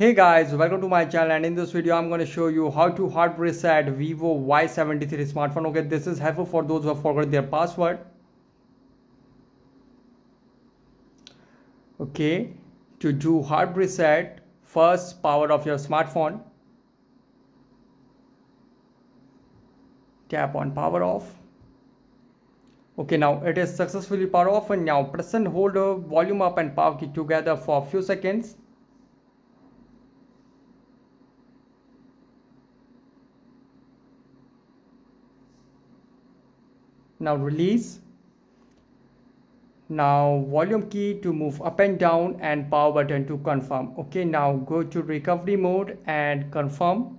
hey guys welcome to my channel and in this video i'm going to show you how to hard reset vivo y73 smartphone okay this is helpful for those who have forgot their password okay to do hard reset first power off your smartphone tap on power off okay now it is successfully power off and now press and hold volume up and power key together for a few seconds now release now volume key to move up and down and power button to confirm okay now go to recovery mode and confirm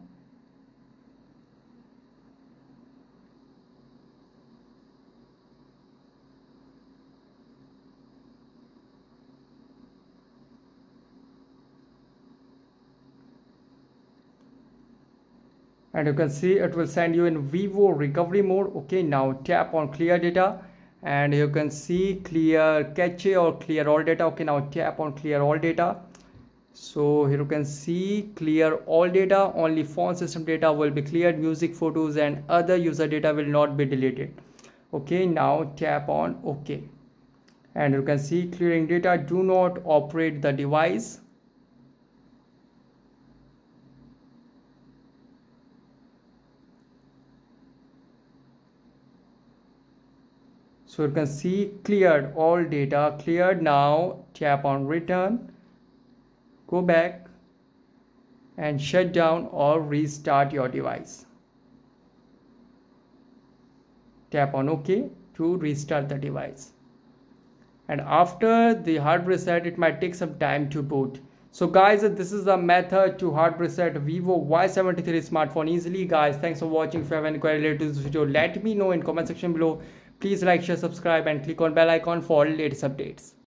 and you can see it will send you in vivo recovery mode okay now tap on clear data and you can see clear cache or clear all data okay now tap on clear all data so here you can see clear all data only phone system data will be cleared music photos and other user data will not be deleted okay now tap on ok and you can see clearing data do not operate the device so you can see cleared all data cleared now tap on return go back and shut down or restart your device tap on ok to restart the device and after the hard reset it might take some time to boot so guys, this is the method to hard reset Vivo Y73 smartphone easily. Guys, thanks for watching. If you have any query related to this video, let me know in comment section below. Please like, share, subscribe and click on bell icon for latest updates.